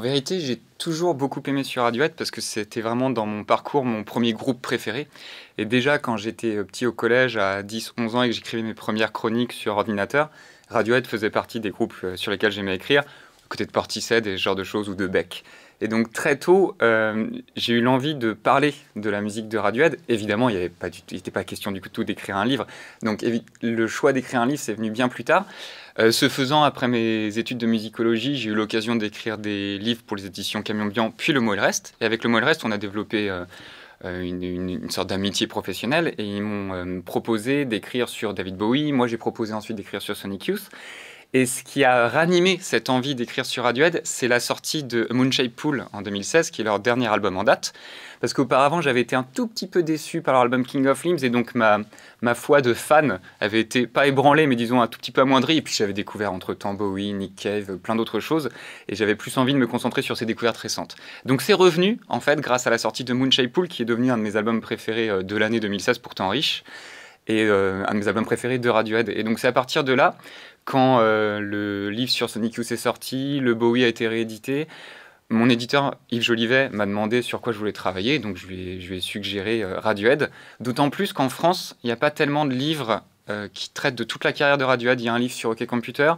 En vérité, j'ai toujours beaucoup aimé sur Radiohead parce que c'était vraiment dans mon parcours mon premier groupe préféré. Et déjà, quand j'étais euh, petit au collège à 10-11 ans et que j'écrivais mes premières chroniques sur ordinateur, Radiohead faisait partie des groupes euh, sur lesquels j'aimais écrire, côté de Portishead et ce genre de choses ou de Beck. Et donc très tôt, euh, j'ai eu l'envie de parler de la musique de Radiohead. Évidemment, il n'était pas, pas, question du tout d'écrire un livre. Donc le choix d'écrire un livre, c'est venu bien plus tard. Se euh, ce faisant, après mes études de musicologie, j'ai eu l'occasion d'écrire des livres pour les éditions Camion Bian, puis le le Reste. Et avec le le Reste, on a développé euh, une, sorte d'amitié professionnelle. Et ils m'ont proposé d'écrire sur David Bowie. Moi, j'ai proposé ensuite d'écrire sur Sonic Youth. Et ce qui a ranimé cette envie d'écrire sur Radiohead, c'est la sortie de Moonshape Pool en 2016, qui est leur dernier album en date. Parce qu'auparavant, j'avais été un tout petit peu déçu par leur album King of Limbs, et donc ma, ma foi de fan avait été pas ébranlée, mais disons un tout petit peu amoindrie. Et puis j'avais découvert entre temps Bowie, Nick Cave, plein d'autres choses, et j'avais plus envie de me concentrer sur ces découvertes récentes. Donc c'est revenu, en fait, grâce à la sortie de Moonshape Pool, qui est devenu un de mes albums préférés euh, de l'année 2016, pourtant riche et euh, un de mes albums préférés de Radiohead. Et donc c'est à partir de là quand euh, le livre sur Sonic Youth est sorti, le Bowie a été réédité, mon éditeur Yves Jolivet m'a demandé sur quoi je voulais travailler, donc je lui ai, suggéré euh, Radiohead. D'autant plus qu'en France, il n'y a pas tellement de livres euh, qui traitent de toute la carrière de Radiohead. Il y a un livre sur OK Computer,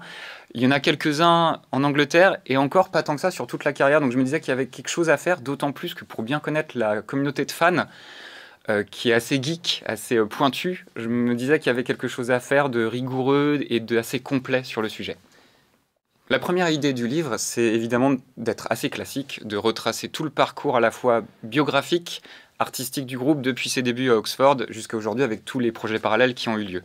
il y en a quelques-uns en Angleterre et encore pas tant que ça sur toute la carrière. Donc je me disais qu'il y avait quelque chose à faire, d'autant plus que pour bien connaître la communauté de fans, euh, qui est assez geek, assez euh, pointu, je me disais qu'il y avait quelque chose à faire de rigoureux et d'assez complet sur le sujet. La première idée du livre, c'est évidemment d'être assez classique, de retracer tout le parcours à la fois biographique, artistique du groupe depuis ses débuts à Oxford jusqu'à aujourd'hui avec tous les projets parallèles qui ont eu lieu.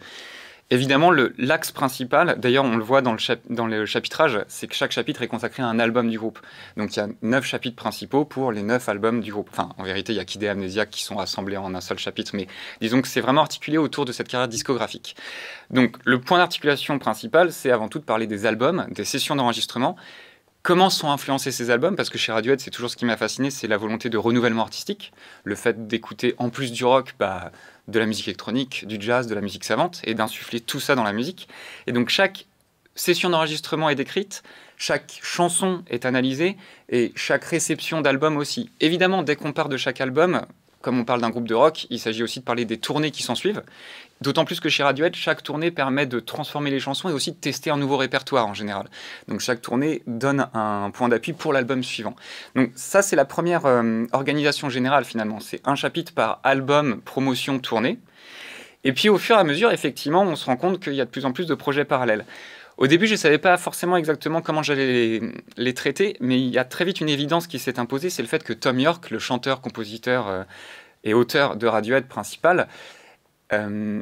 Évidemment, l'axe principal, d'ailleurs on le voit dans le, chapitrage, c'est que chaque chapitre est consacré à un album du groupe. Donc il y a neuf chapitres principaux pour les neuf albums du groupe. Enfin, en vérité, il y a et Amnesia qui sont rassemblés en un seul chapitre, mais disons que c'est vraiment articulé autour de cette carrière discographique. Donc le point d'articulation principal, c'est avant tout de parler des albums, des sessions d'enregistrement, Comment sont influencés ces albums Parce que chez Radiohead, c'est toujours ce qui m'a fasciné, c'est la volonté de renouvellement artistique, le fait d'écouter en plus du rock, bah, de la musique électronique, du jazz, de la musique savante, et d'insuffler tout ça dans la musique. Et donc chaque session d'enregistrement est décrite, chaque chanson est analysée, et chaque réception d'album aussi. Évidemment, dès qu'on part de chaque album, comme on parle d'un groupe de rock, il s'agit aussi de parler des tournées qui s'en suivent. D'autant plus que chez Radiohead, chaque tournée permet de transformer les chansons et aussi de tester un nouveau répertoire en général. Donc chaque tournée donne un point d'appui pour l'album suivant. Donc ça, c'est la première euh, organisation générale finalement. C'est un chapitre par album, promotion, tournée. Et puis au fur et à mesure, effectivement, on se rend compte qu'il y a de plus en plus de projets parallèles. Au début, je ne savais pas forcément exactement comment j'allais les, traiter, mais il y a très vite une évidence qui s'est imposée, c'est le fait que Tom York, le chanteur, compositeur euh, et auteur de Radiohead principal, euh,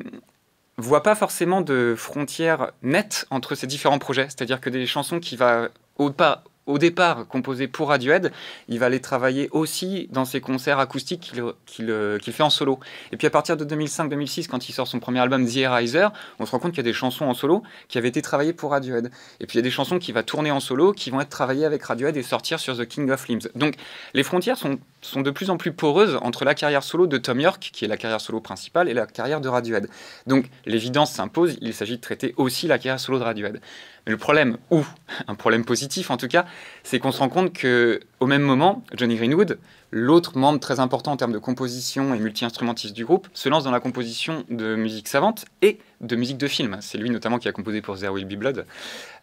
voit pas forcément de frontières nettes entre ces différents projets. C'est-à-dire que des chansons qui va au pas au départ composé pour Radiohead, il va aller travailler aussi dans ses concerts acoustiques qu'il euh, fait en solo. Et puis à partir de 2005-2006, quand il sort son premier album The Riser, on se rend compte qu'il y a des chansons en solo qui avaient été travaillées pour Radiohead. Et puis il y a des chansons qui va tourner en solo, qui vont être travaillées avec Radiohead et sortir sur The King of Limbs. Donc les frontières sont, sont de plus en plus poreuses entre la carrière solo de Tom York, qui est la carrière solo principale, et la carrière de Radiohead. Donc l'évidence s'impose, il s'agit de traiter aussi la carrière solo de Radiohead. Mais le problème, ou un problème positif en tout cas, c'est qu'on se rend compte que au même moment, Johnny Greenwood, l'autre membre très important en termes de composition et multi-instrumentiste du groupe, se lance dans la composition de musique savante et de musique de film. C'est lui notamment qui a composé pour There Will Be Blood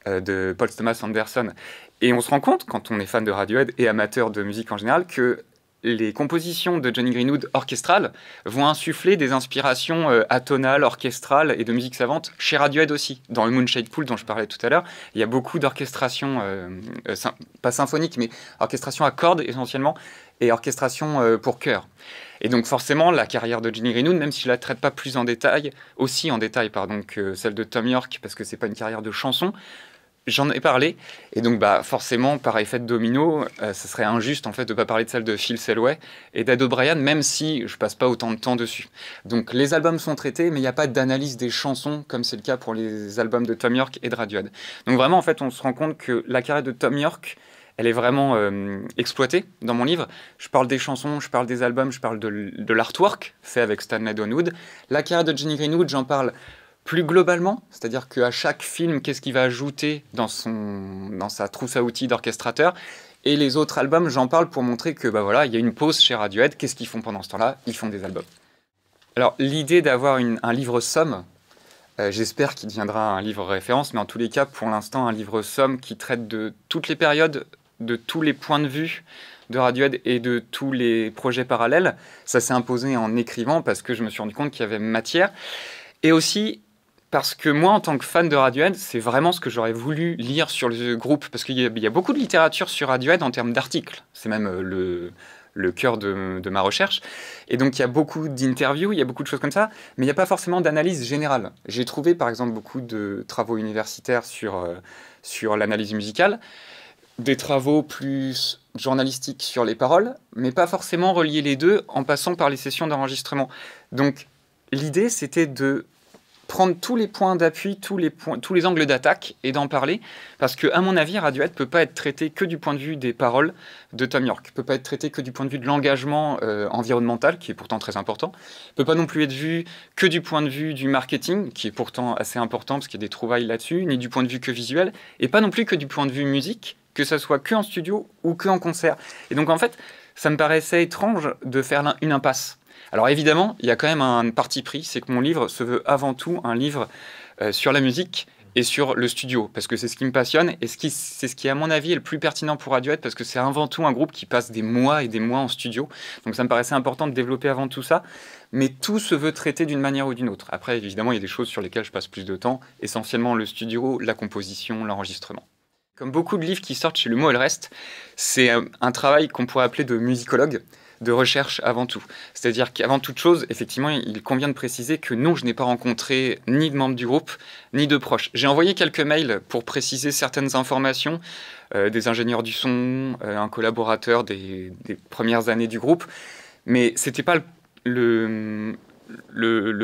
euh, de Paul Thomas Anderson. Et on se rend compte, quand on est fan de Radiohead et amateur de musique en général, que les compositions de Johnny Greenwood orchestrales vont insuffler des inspirations euh, atonales, orchestrales et de musique savante chez Radiohead aussi. Dans le Moonshade Pool dont je parlais tout à l'heure, il y a beaucoup d'orchestration, euh, euh, pas symphonique mais orchestration à cordes essentiellement et orchestration pour chœur. Et donc forcément, la carrière de Johnny Greenwood, même si je la traite pas plus en détail, aussi en détail pardon, que celle de Tom York, parce que c'est pas une carrière de chanson, J'en ai parlé, et donc bah, forcément, par effet de domino, euh, ce serait injuste en fait de ne pas parler de celle de Phil Selway et d'Ado Bryan, même si je passe pas autant de temps dessus. Donc les albums sont traités, mais il n'y a pas d'analyse des chansons, comme c'est le cas pour les albums de Tom York et de Radiohead. Donc vraiment, en fait, on se rend compte que la carrière de Tom York, elle est vraiment euh, exploitée dans mon livre. Je parle des chansons, je parle des albums, je parle de, l'artwork fait avec Stanley Donwood. La carrière de Jenny Greenwood, j'en parle plus globalement, c'est-à-dire qu'à chaque film, qu'est-ce qu'il va ajouter dans, son, dans sa trousse à outils d'orchestrateur et les autres albums, j'en parle pour montrer que bah voilà, il y a une pause chez Radiohead. Qu'est-ce qu'ils font pendant ce temps-là Ils font des albums. Alors l'idée d'avoir un livre somme, euh, j'espère qu'il deviendra un livre référence, mais en tous les cas, pour l'instant, un livre somme qui traite de toutes les périodes, de tous les points de vue de Radiohead et de tous les projets parallèles. Ça s'est imposé en écrivant parce que je me suis rendu compte qu'il y avait matière. Et aussi, parce que moi, en tant que fan de Radiohead, c'est vraiment ce que j'aurais voulu lire sur le groupe, parce qu'il y, a beaucoup de littérature sur Radiohead en termes d'articles. C'est même euh, le, cœur de, ma recherche. Et donc, il y a beaucoup d'interviews, il y a beaucoup de choses comme ça, mais il n'y a pas forcément d'analyse générale. J'ai trouvé, par exemple, beaucoup de travaux universitaires sur, euh, sur l'analyse musicale, des travaux plus journalistiques sur les paroles, mais pas forcément relier les deux en passant par les sessions d'enregistrement. Donc, l'idée, c'était de prendre tous les points d'appui, tous les points, tous les angles d'attaque et d'en parler, parce que à mon avis, Radiohead peut pas être traité que du point de vue des paroles de Tom York, peut pas être traité que du point de vue de l'engagement euh, environnemental, qui est pourtant très important, peut pas non plus être vu que du point de vue du marketing, qui est pourtant assez important parce qu'il y a des trouvailles là-dessus, ni du point de vue que visuel, et pas non plus que du point de vue musique, que ça soit que en studio ou que en concert. Et donc en fait, ça me paraissait étrange de faire une impasse. Alors évidemment, il y a quand même un parti pris, c'est que mon livre se veut avant tout un livre euh, sur la musique et sur le studio, parce que c'est ce qui me passionne et c'est ce, qui, à mon avis, est le plus pertinent pour Radiohead, parce que c'est avant tout un groupe qui passe des mois et des mois en studio. Donc ça me paraissait important de développer avant tout ça, mais tout se veut traiter d'une manière ou d'une autre. Après, évidemment, il y a des choses sur lesquelles je passe plus de temps, essentiellement le studio, la composition, l'enregistrement. Comme beaucoup de livres qui sortent chez Le Mot et le Reste, c'est euh, un travail qu'on pourrait appeler de musicologue de recherche avant tout. C'est-à-dire qu'avant toute chose, effectivement, il convient de préciser que non, je n'ai pas rencontré ni de membres du groupe, ni de proches. J'ai envoyé quelques mails pour préciser certaines informations, euh, des ingénieurs du son, euh, un collaborateur des, premières années du groupe, mais ce n'était pas le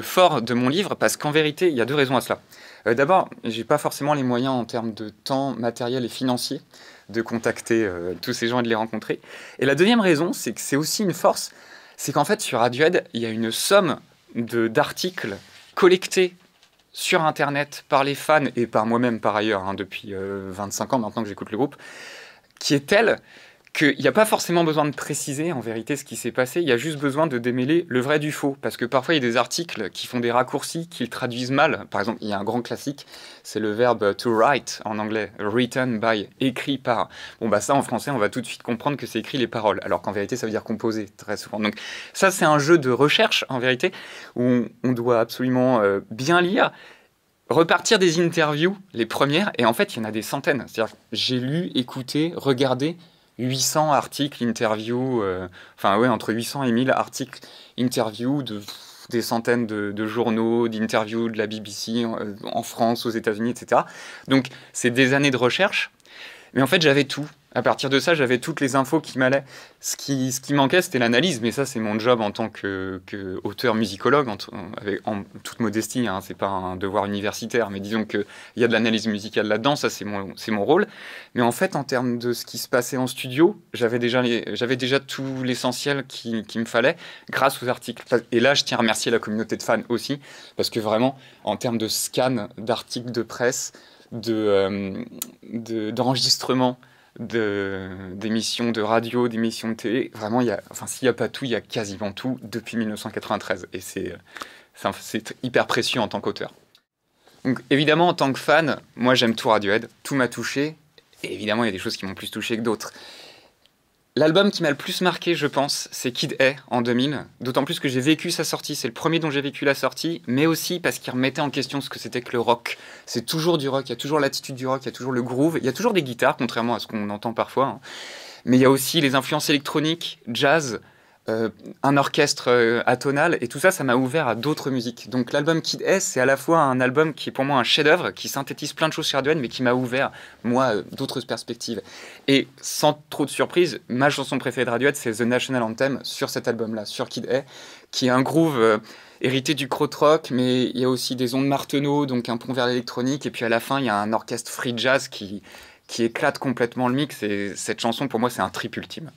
fort de mon livre, parce qu'en vérité, il y a deux raisons à cela. Euh, D'abord, j'ai pas forcément les moyens en termes de temps matériel et financier de contacter euh, tous ces gens et de les rencontrer. Et la deuxième raison, c'est que c'est aussi une force, c'est qu'en fait sur Radiohead, il y a une somme d'articles collectés sur Internet par les fans et par moi-même par ailleurs, hein, depuis 25 euh, ans maintenant que j'écoute le groupe, qui est telle qu'il n'y a pas forcément besoin de préciser en vérité ce qui s'est passé, il y a juste besoin de démêler le vrai du faux, parce que parfois il y a des articles qui font des raccourcis, qui traduisent mal. Par exemple, il y a un grand classique, c'est le verbe to write en anglais, written by, écrit par. Bon bah ça en français, on va tout de suite comprendre que c'est écrit les paroles, alors qu'en vérité ça veut dire composer très souvent. Donc ça c'est un jeu de recherche en vérité, où on doit absolument euh, bien lire, repartir des interviews, les premières, et en fait, il y en a des centaines. C'est-à-dire, j'ai lu, écouté, regardé 800 articles, interviews, euh, enfin ouais, entre 800 et 1000 articles, interviews de des centaines de, journaux, d'interviews de la BBC en, euh, en France, aux États-Unis, etc. Donc c'est des années de recherche. Mais en fait, j'avais tout. À partir de ça, j'avais toutes les infos qui m'allaient. Ce qui, ce qui manquait, c'était l'analyse, mais ça, c'est mon job en tant qu'auteur musicologue, en, avec, en toute modestie, hein, c'est pas un devoir universitaire, mais disons qu'il y a de l'analyse musicale là-dedans, ça, c'est mon, mon rôle. Mais en fait, en termes de ce qui se passait en studio, j'avais déjà, déjà tout l'essentiel qu'il qui me fallait grâce aux articles. Et là, je tiens à remercier la communauté de fans aussi, parce que vraiment, en termes de scan d'articles de presse, de, euh, de, d'émissions de, de, radio, d'émissions de télé. Vraiment, il y a, enfin, s'il n'y a pas tout, il y a quasiment tout depuis 1993. Et c'est euh, hyper précieux en tant qu'auteur. Donc, évidemment, en tant que fan, moi, j'aime tout Radiohead. Tout m'a touché. Et évidemment, il y a des choses qui m'ont plus touché que d'autres. L'album qui m'a le plus marqué, je pense, c'est Kid A en 2000. D'autant plus que j'ai vécu sa sortie, c'est le premier dont j'ai vécu la sortie, mais aussi parce qu'il remettait en question ce que c'était que le rock. C'est toujours du rock, il y a toujours l'attitude du rock, il y a toujours le groove, il y a toujours des guitares, contrairement à ce qu'on entend parfois. Hein. Mais il y a aussi les influences électroniques, jazz, euh, un orchestre euh, atonal, et tout ça, ça m'a ouvert à d'autres musiques. Donc l'album Kid S, c'est à la fois un album qui est pour moi un chef-d'œuvre, qui synthétise plein de choses chez Arduen, mais qui m'a ouvert, moi, euh, d'autres perspectives. Et sans trop de surprise, ma chanson préférée de Radiohead, c'est The National Anthem sur cet album-là, sur Kid A, qui est un groove hérité du crotrock, mais il y a aussi des ondes Marteneau, donc un pont vers l'électronique, et puis à la fin, il y a un orchestre free jazz qui, qui éclate complètement le mix, et cette chanson, pour moi, c'est un trip ultime.